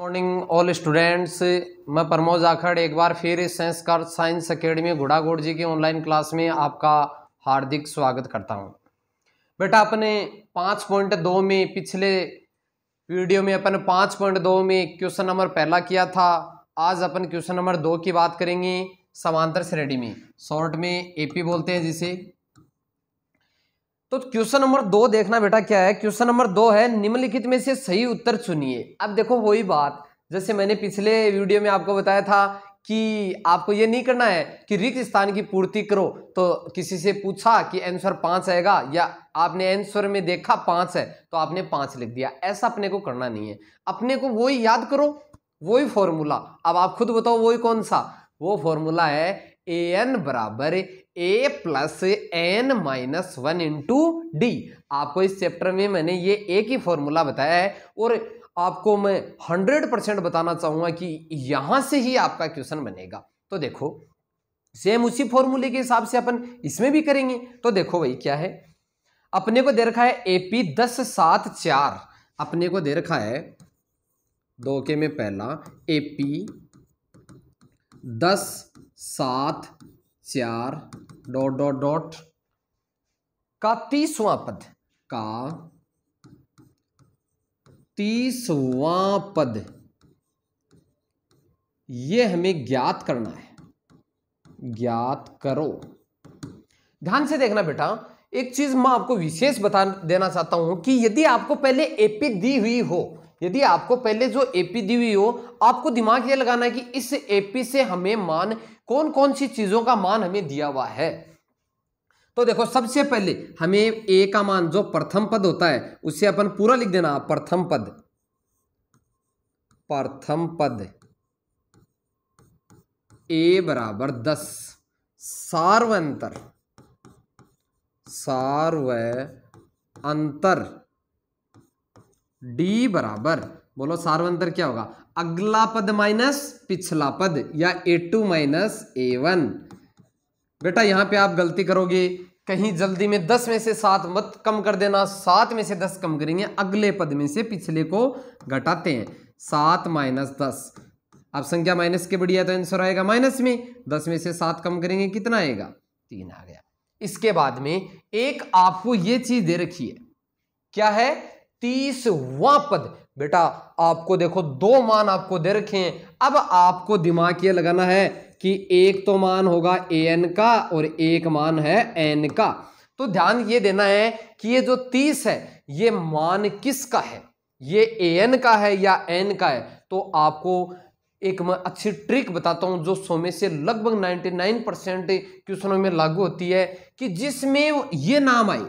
Morning all students मैं प्रमोद जाखड़ एक बार फिर संस्कार साइंस अकेडमी घुड़ागोड़ जी की ऑनलाइन क्लास में आपका हार्दिक स्वागत करता हूं। बेटा अपने पाँच पॉइंट दो में पिछले वीडियो में अपन पाँच पॉइंट दो में क्वेश्चन नंबर पहला किया था आज अपन क्वेश्चन नंबर दो की बात करेंगे समांतर श्रेणी में शॉर्ट में एपी बोलते हैं जिसे तो क्वेश्चन नंबर दो देखना बेटा क्या है क्वेश्चन नंबर दो है निम्नलिखित में से सही उत्तर चुनिए अब देखो वही बात जैसे मैंने पिछले वीडियो में आपको बताया था कि आपको ये नहीं करना है कि रिक्त स्थान की पूर्ति करो तो किसी से पूछा कि आंसर पांच आएगा या आपने आंसर में देखा पांच है तो आपने पांच लिख दिया ऐसा अपने को करना नहीं है अपने को वही याद करो वही फॉर्मूला अब आप खुद बताओ वही कौन सा वो फॉर्मूला है ए एन बराबर a plus n minus one into d आपको इस चैप्टर में मैंने ये एक ही फॉर्मूला बताया है और आपको मैं हंड्रेड परसेंट बताना चाहूंगा कि यहां से ही आपका क्वेश्चन बनेगा तो देखो सेम उसी फॉर्मूले के हिसाब से अपन इसमें भी करेंगे तो देखो भाई क्या है अपने को दे रखा है एपी दस सात चार अपने को दे रखा है दो के में पहला एपी दस सात चार डॉट डॉट डॉट का तीसवा पद का तीसवा पद यह हमें ज्ञात करना है ज्ञात करो ध्यान से देखना बेटा एक चीज मैं आपको विशेष बता देना चाहता हूं कि यदि आपको पहले एपी दी हुई हो यदि आपको पहले जो एपी दी हुई हो आपको दिमाग ये लगाना है कि इस एपी से हमें मान कौन कौन सी चीजों का मान हमें दिया हुआ है तो देखो सबसे पहले हमें ए का मान जो प्रथम पद होता है उसे अपन पूरा लिख देना प्रथम पद प्रथम पद ए बराबर दस सार्व अंतर सार्व अंतर डी बराबर बोलो सार्वंतर क्या होगा अगला पद माइनस पिछला पद या a two minus a one बेटा यहां पे आप गलती करोगे कहीं जल्दी में दस में से सात मत कम कर देना सात में से दस कम करेंगे अगले पद में से पिछले को घटाते हैं सात माइनस दस अब संख्या माइनस के बढ़िया तो आंसर आएगा माइनस में दस में से सात कम करेंगे कितना आएगा तीन आ गया इसके बाद में एक आपको ये चीज दे रखी है क्या है तीसवा पद बेटा आपको देखो दो मान आपको दे रखे हैं अब आपको दिमाग ये लगाना है कि एक तो मान होगा ए एन का और एक मान है एन का तो ध्यान ये देना है कि ये जो तीस है ये मान किसका है ये ए एन का है या एन का है तो आपको एक मैं अच्छी ट्रिक बताता हूँ जो सौ में से लगभग 99 परसेंट क्वेश्चनों में लागू होती है कि जिसमें ये नाम आए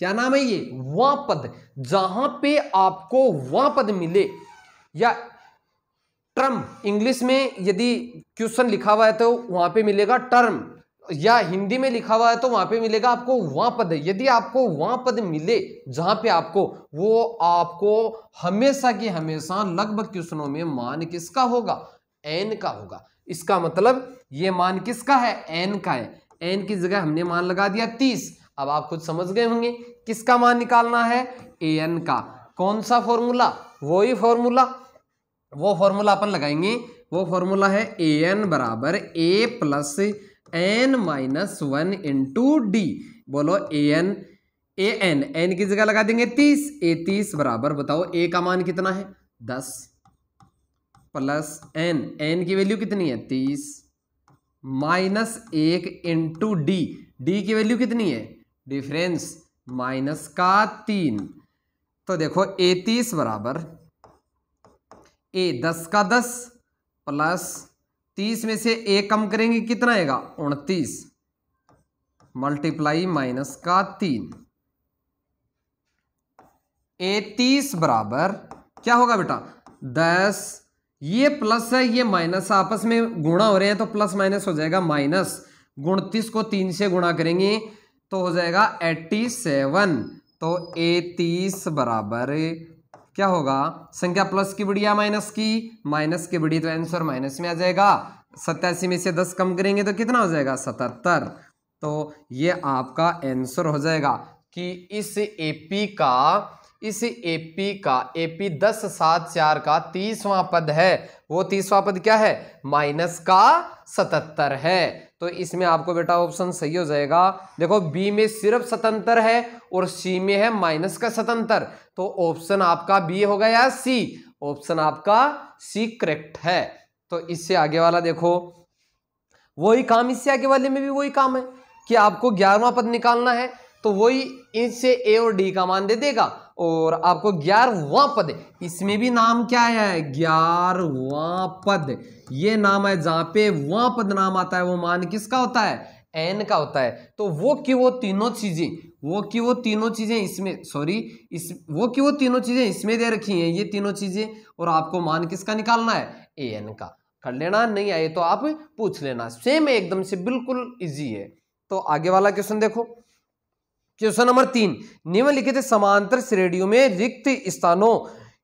क्या नाम है ये वह पद जहां पे आपको वह पद मिले या टर्म इंग्लिश में यदि क्वेश्चन लिखा हुआ है तो वहां पे मिलेगा टर्म या हिंदी में लिखा हुआ है तो वहां पे मिलेगा आपको वहां पद यदि आपको वहां पद मिले जहां पे आपको वो आपको हमेशा के हमेशा लगभग क्वेश्चनों में मान किसका होगा एन का होगा इसका मतलब ये मान किसका है एन का है एन की जगह हमने मान लगा दिया तीस अब आप खुद समझ गए होंगे किसका मान निकालना है ए एन का कौन सा फॉर्मूला वो ही फॉर्मूला वो फॉर्मूला अपन लगाएंगे वो फॉर्मूला है ए एन बराबर a plus n minus one into d बोलो a n a n n की जगह लगा देंगे तीस ए तीस बराबर बताओ ए का मान कितना है दस प्लस एन एन की वैल्यू कितनी है तीस माइनस एक इंटू डी डी की वैल्यू कितनी है डिफरेंस माइनस का तीन तो देखो ए तीस बराबर ए दस का दस प्लस तीस में से ए कम करेंगे कितना आएगा उनतीस मल्टीप्लाई माइनस का तीन ए तीस बराबर क्या होगा बेटा दस ये प्लस है ये माइनस आपस में गुणा हो रहे हैं तो प्लस माइनस हो जाएगा माइनस गुणतीस को तीन से गुणा करेंगे तो हो जाएगा एट्टी सेवन तो ए तीस बराबर क्या होगा संख्या प्लस की बढ़िया माइनस की माइनस की बढ़ी तो आंसर माइनस में आ जाएगा सत्तासी में से दस कम करेंगे तो कितना हो जाएगा सतहत्तर तो ये आपका आंसर हो जाएगा कि इस एपी का इस एपी का एपी दस सात चार का तीसवां पद है वो तीसवां पद क्या है माइनस का सतहत्तर है तो इसमें आपको बेटा ऑप्शन सही हो जाएगा देखो बी में सिर्फ स्वतंत्र है और सी में है माइनस का स्वतंत्र तो ऑप्शन आपका बी होगा या सी ऑप्शन आपका सी करेक्ट है तो इससे आगे वाला देखो वही काम इससे आगे वाले में भी वही काम है कि आपको ग्यारहवा पद निकालना है तो वही इससे ए और डी का मान दे देगा और आपको ग्यारहवा पद इसमें भी नाम क्या है ग्यारहवा पद ये नाम है जहां पे वह पद नाम आता है वो मान किसका होता है एन का होता है तो वो कि वो तीनों चीजें वो कि वो तीनों चीजें इसमें सॉरी इस वो कि वो तीनों चीजें इसमें दे रखी हैं ये तीनों चीजें और आपको मान किसका निकालना है ए एन का कर लेना नहीं आए तो आप पूछ लेना सेम एकदम से बिल्कुल इजी है तो आगे वाला क्वेश्चन देखो क्वेश्चन नंबर तीन निम्नलिखित समांतर श्रेणियों में रिक्त स्थानों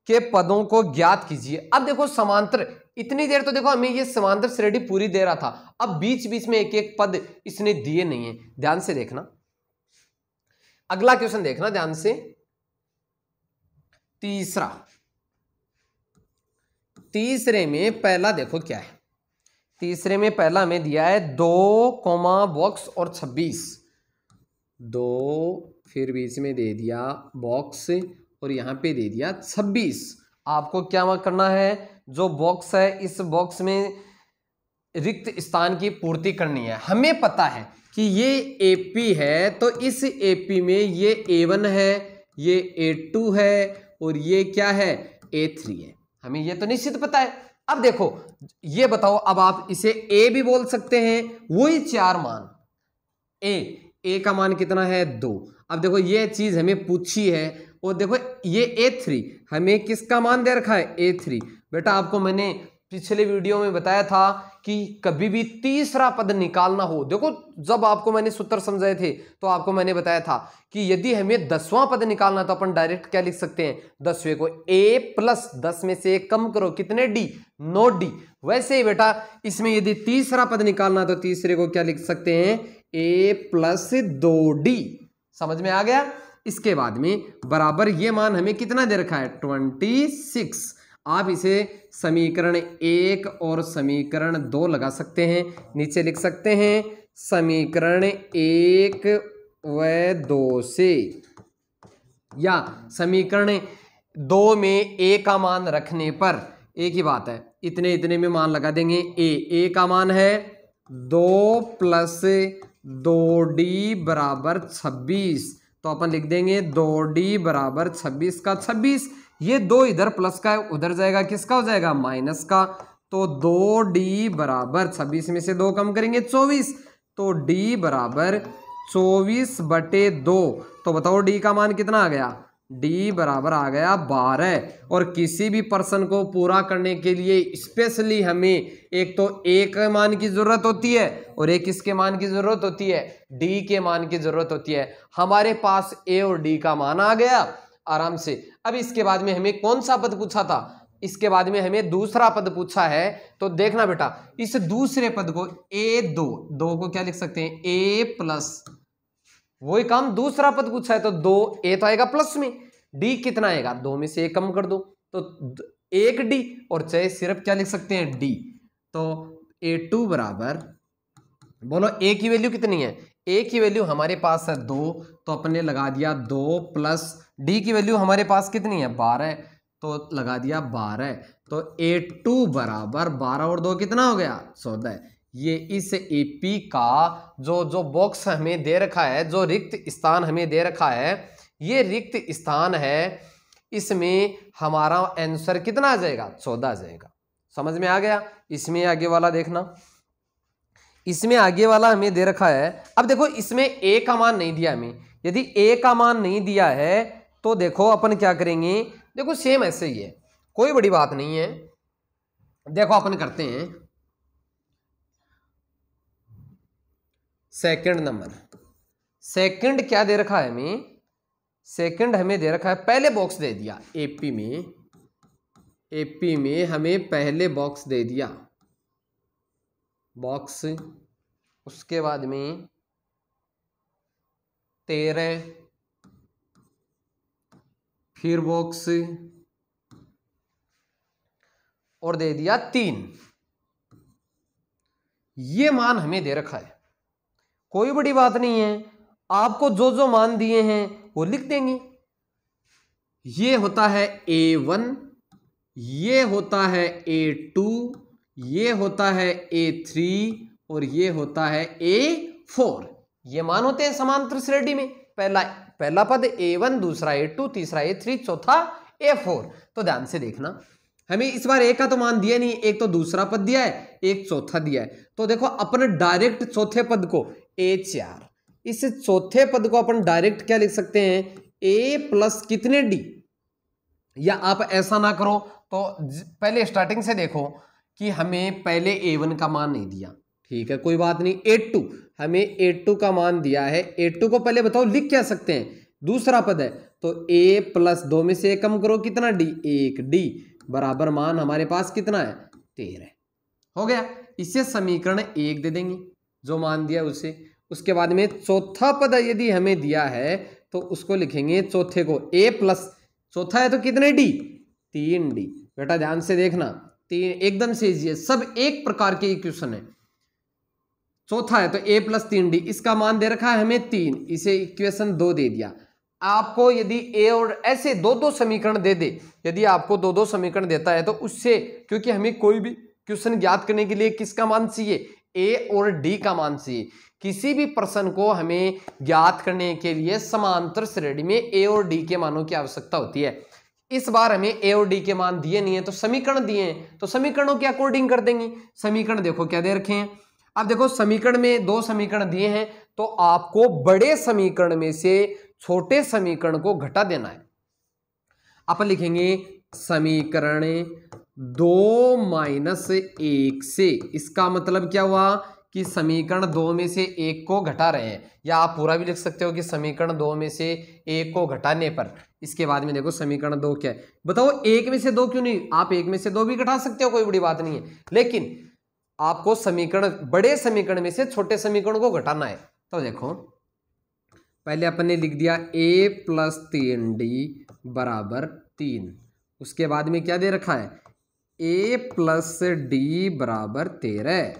के पदों को ज्ञात कीजिए अब देखो समांतर इतनी देर तो देखो हमें ये समांतर श्रेणी पूरी दे रहा था अब बीच बीच में एक एक पद इसने दिए नहीं है ध्यान से देखना अगला क्वेश्चन देखना ध्यान से तीसरा तीसरे में पहला देखो क्या है तीसरे में पहला हमें दिया है दो कोमा बॉक्स और छब्बीस दो फिर बीच में दे दिया बॉक्स और यहाँ पे दे दिया छब्बीस आपको क्या करना है जो बॉक्स है इस बॉक्स में रिक्त स्थान की पूर्ति करनी है हमें पता है कि ये ए पी है तो इस ए पी में ये ए वन है ये ए टू है और ये क्या है ए थ्री है हमें ये तो निश्चित पता है अब देखो ये बताओ अब आप इसे ए भी बोल सकते हैं वही चार मान ए ए का मान कितना है दो अब देखो ये चीज़ हमें पूछी है और देखो ये ए थ्री हमें किसका मान दे रखा है ए थ्री बेटा आपको मैंने पिछले वीडियो में बताया था कि कभी भी तीसरा पद निकालना हो देखो जब आपको मैंने सूत्र समझाए थे तो आपको मैंने बताया था कि यदि हमें दसवां पद निकालना तो अपन डायरेक्ट क्या लिख सकते हैं दसवें को ए प्लस दस में से कम करो कितने डी नो डी वैसे ही बेटा इसमें यदि तीसरा पद निकालना तो तीसरे को क्या लिख सकते हैं ए प्लस दो डी समझ में आ गया इसके बाद में बराबर ये मान हमें कितना दे रखा है ट्वेंटी सिक्स आप इसे समीकरण एक और समीकरण दो लगा सकते हैं नीचे लिख सकते हैं समीकरण एक व दो से या समीकरण दो में ए का मान रखने पर एक ही बात है इतने इतने में मान लगा देंगे ए ए का मान है दो प्लस दो डी बराबर छब्बीस तो अपन लिख देंगे दो डी बराबर छब्बीस का छब्बीस ये दो इधर प्लस का है उधर जाएगा किसका हो जाएगा माइनस का तो दो डी बराबर छब्बीस में से दो कम करेंगे चौबीस तो डी बराबर चौबीस बटे दो तो बताओ डी का मान कितना आ गया डी बराबर आ गया बारह और किसी भी पर्सन को पूरा करने के लिए स्पेशली हमें एक तो ए के मान की ज़रूरत होती है और एक किसके मान की ज़रूरत होती है डी के मान की ज़रूरत होती है हमारे पास ए और डी का मान आ गया आराम से अब इसके बाद में हमें कौन सा पद पूछा था इसके बाद में हमें दूसरा पद पूछा है तो देखना बेटा इस दूसरे पद को ए दो दो को क्या लिख सकते हैं ए प्लस वही काम दूसरा पद पूछा है तो दो ए तो आएगा प्लस में डी कितना आएगा दो में से एक कम कर दो तो एक डी और चाहे सिर्फ क्या लिख सकते हैं डी तो ए टू बराबर बोलो ए की वैल्यू कितनी है ए की वैल्यू हमारे पास है दो तो अपने लगा दिया दो प्लस डी की वैल्यू हमारे पास कितनी है बारह तो लगा दिया बारह तो ए टू बराबर बारह और दो कितना हो गया चौदह ये इस एपी का जो जो बॉक्स हमें दे रखा है जो रिक्त स्थान हमें दे रखा है ये रिक्त स्थान है इसमें हमारा आंसर कितना आ जाएगा चौदह आ जाएगा समझ में आ गया इसमें आगे वाला देखना इसमें आगे वाला हमें दे रखा है अब देखो इसमें ए का मान नहीं दिया हमें यदि ए का मान नहीं दिया है तो देखो अपन क्या करेंगे देखो सेम ऐसे ही है कोई बड़ी बात नहीं है देखो अपन करते हैं सेकंड नंबर सेकंड क्या दे रखा है हमें सेकंड हमें दे रखा है पहले बॉक्स दे दिया एपी में एपी में हमें पहले बॉक्स दे दिया बॉक्स उसके बाद में तेरह फिर बॉक्स और दे दिया तीन ये मान हमें दे रखा है कोई बड़ी बात नहीं है आपको जो जो मान दिए हैं वो लिख देंगे ये होता है ए वन ये होता है ए टू ये होता है ए थ्री और ये होता है ए फोर ये मान होते हैं समांतर श्रेणी में पहला पहला पद ए वन दूसरा ए टू तीसरा ए थ्री चौथा ए फोर तो ध्यान से देखना हमें इस बार एक का तो मान दिया नहीं एक तो दूसरा पद दिया है एक चौथा दिया है तो देखो अपने डायरेक्ट चौथे पद को ए चार इस चौथे पद को अपन डायरेक्ट क्या लिख सकते हैं ए प्लस कितने डी या आप ऐसा ना करो तो पहले स्टार्टिंग से देखो कि हमें पहले ए वन का मान नहीं दिया ठीक है कोई बात नहीं ए टू हमें ए टू का मान दिया है ए टू को पहले बताओ लिख क्या सकते हैं दूसरा पद है तो ए प्लस दो में से कम करो कितना डी एक डी बराबर मान हमारे पास कितना है तेरह हो गया इसे समीकरण एक दे देंगे जो मान दिया उसे उसके बाद में चौथा पद यदि हमें दिया है तो उसको लिखेंगे चौथे को ए प्लस चौथा है तो कितने डी तीन डी बेटा ध्यान से देखना तीन एकदम से इजी है सब एक प्रकार के इक्वेशन है चौथा है तो ए प्लस तीन डी इसका मान दे रखा है हमें तीन इसे इक्वेशन दो दे दिया आपको यदि ए और ऐसे दो दो समीकरण दे दे यदि आपको दो दो समीकरण देता है तो उससे क्योंकि हमें कोई भी क्वेश्चन ज्ञात करने के लिए किसका मान चाहिए ए और डी का मान सी किसी भी प्रश्न को हमें ज्ञात करने के लिए समांतर श्रेणी में ए और डी के मानों की आवश्यकता होती है इस बार हमें ए और डी के मान दिए नहीं है तो समीकरण दिए हैं तो समीकरणों के अकॉर्डिंग कर देंगे समीकरण देखो क्या दे रखे हैं अब देखो समीकरण में दो समीकरण दिए हैं तो आपको बड़े समीकरण में से छोटे समीकरण को घटा देना है आप लिखेंगे समीकरण दो माइनस एक से इसका मतलब क्या हुआ कि समीकरण दो में से एक को घटा रहे हैं या आप पूरा भी लिख सकते हो कि समीकरण दो में से एक को घटाने पर इसके बाद में देखो समीकरण दो क्या है बताओ एक में से दो क्यों नहीं आप एक में से दो भी घटा सकते हो कोई बड़ी बात नहीं है लेकिन आपको समीकरण बड़े समीकरण में से छोटे समीकरण को घटाना है तो देखो पहले अपन ने लिख दिया ए प्लस तीन डी बराबर तीन उसके बाद में क्या दे रखा है ए प्लस डी बराबर तेरह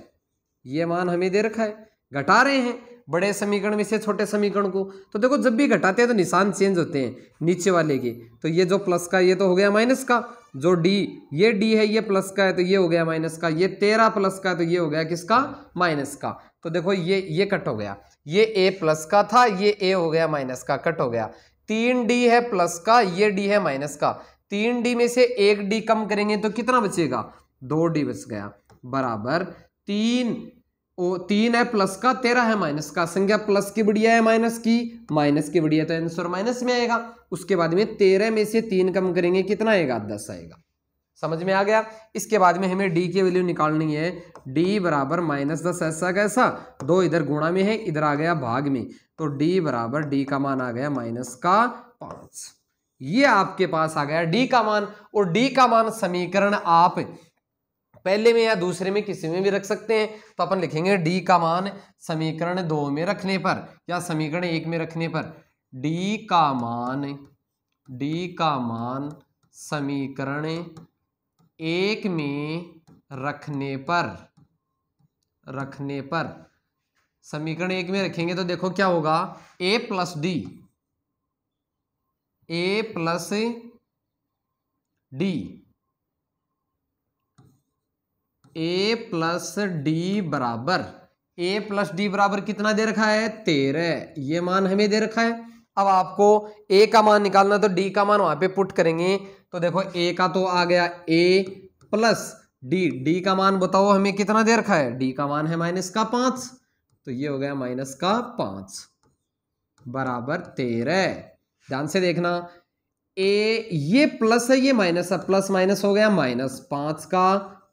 ये मान हमें दे रखा है घटा रहे हैं बड़े समीकरण में से छोटे समीकरण को तो देखो जब भी घटाते हैं तो निशान चेंज होते हैं नीचे वाले के तो ये जो प्लस का ये तो हो गया माइनस का जो डी ये डी है ये प्लस का है तो ये हो गया माइनस का ये तेरह प्लस का है तो ये हो गया किसका माइनस का तो देखो ये ये कट हो गया ये ए प्लस का था ये ए हो गया माइनस का कट हो गया तीन डी है प्लस का ये डी है माइनस का तीन डी में से एक डी कम करेंगे तो कितना बचेगा दो डी बच गया बराबर तीन ओ, तीन है प्लस का तेरह है माइनस का संख्या प्लस की बढ़िया है माइनस की माइनस की बढ़िया तो आंसर माइनस में आएगा उसके बाद में तेरह में से तीन कम करेंगे कितना आएगा दस आएगा समझ में आ गया इसके बाद में हमें डी की वैल्यू निकालनी है डी बराबर माइनस दस ऐसा कैसा दो इधर गुणा में है इधर आ गया भाग में तो डी बराबर डी का मान आ गया माइनस का पांच ये आपके पास आ गया डी का मान और डी का मान समीकरण आप पहले में या दूसरे में किसी में भी रख सकते हैं तो अपन लिखेंगे डी का मान समीकरण दो में रखने पर या समीकरण एक में रखने पर डी का मान डी का मान समीकरण एक में रखने पर रखने पर समीकरण एक में रखेंगे तो देखो क्या होगा a plus d a plus d a plus d बराबर ए प्लस डी बराबर कितना दे रखा है तेरह ये मान हमें दे रखा है अब आपको ए का मान निकालना तो डी का मान वहां पे पुट करेंगे तो देखो ए का तो आ गया ए प्लस डी डी का मान बताओ हमें कितना दे रखा है डी का मान है माइनस का पांच तो ये हो गया माइनस का पांच बराबर तेरह ध्यान से देखना ए ये प्लस है ये माइनस है प्लस माइनस हो गया माइनस पांच का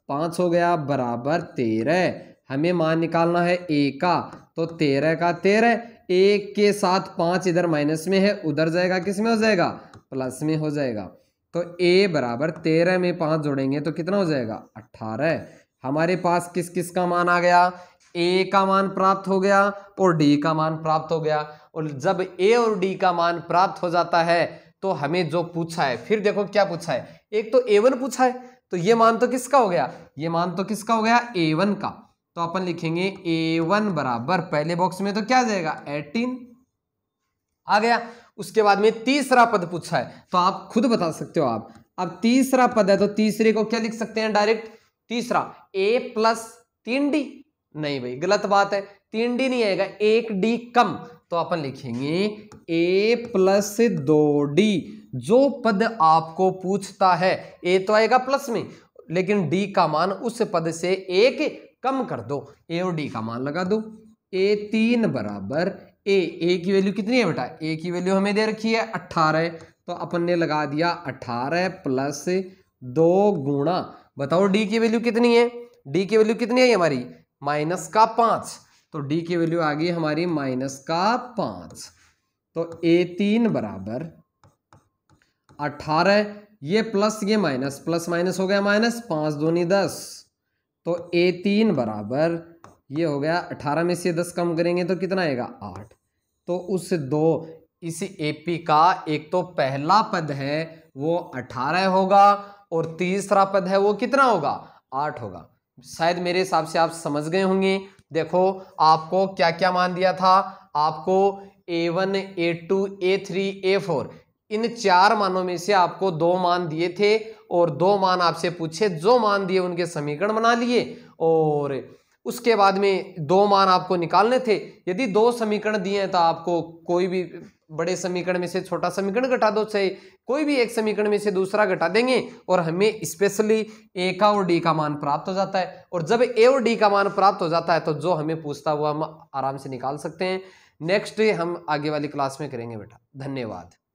पांच हो गया बराबर तेरह हमें मान निकालना है ए का तो तेरह का तेरह एक के साथ पांच इधर माइनस में है उधर जाएगा किस में हो जाएगा प्लस में हो जाएगा तो ए बराबर तेरह में पांच जोड़ेंगे तो कितना हो जाएगा अट्ठारह हमारे पास किस किस का मान आ गया ए का मान प्राप्त हो गया और डी का मान प्राप्त हो गया और जब ए और डी का मान प्राप्त हो जाता है तो हमें जो पूछा है फिर देखो क्या पूछा है एक तो ए वन पूछा है तो ये मान तो किसका हो गया ये मान तो किसका हो गया ए वन का तो अपन लिखेंगे ए वन बराबर पहले बॉक्स में तो क्या जाएगा एटीन आ गया उसके बाद में तीसरा पद पूछा है तो आप खुद बता सकते हो आप अब तीसरा पद है तो तीसरे को क्या लिख सकते हैं डायरेक्ट तीसरा ए प्लस तीन डी नहीं भाई गलत बात है तीन डी नहीं आएगा एक डी कम तो अपन लिखेंगे ए प्लस दो डी जो पद आपको पूछता है ए तो आएगा प्लस में लेकिन डी का मान उस पद से एक कम कर दो ए और डी का मान लगा दो ए तीन बराबर ए ए की वैल्यू कितनी है बेटा ए की वैल्यू हमें दे रखी है अट्ठारह तो अपन ने लगा दिया अठारह प्लस दो गुणा बताओ डी की वैल्यू कितनी है डी की वैल्यू कितनी है हमारी माइनस का पांच तो डी की वैल्यू आ गई हमारी माइनस का पांच तो ए तीन बराबर अठारह ये प्लस ये माइनस प्लस माइनस हो गया माइनस पांच दूनी दस तो ए तीन बराबर ये हो गया अठारह में से दस कम करेंगे तो कितना आएगा आठ तो उस दो इस एपी का एक तो पहला पद है वो अठारह होगा और तीसरा पद है वो कितना होगा आठ होगा शायद मेरे हिसाब से आप समझ गए होंगे देखो आपको क्या क्या मान दिया था आपको a one a two a three a four इन चार मानों में से आपको दो मान दिए थे और दो मान आपसे पूछे जो मान दिए उनके समीकरण बना लिए और उसके बाद में दो मान आपको निकालने थे यदि दो समीकरण दिए हैं तो आपको कोई भी बड़े समीकरण में से छोटा समीकरण घटा दो चाहे कोई भी एक समीकरण में से दूसरा घटा देंगे और हमें स्पेशली ए का और डी का मान प्राप्त हो जाता है और जब ए और डी का मान प्राप्त हो जाता है तो जो हमें पूछता हुआ हम आराम से निकाल सकते हैं नेक्स्ट हम आगे वाली क्लास में करेंगे बेटा धन्यवाद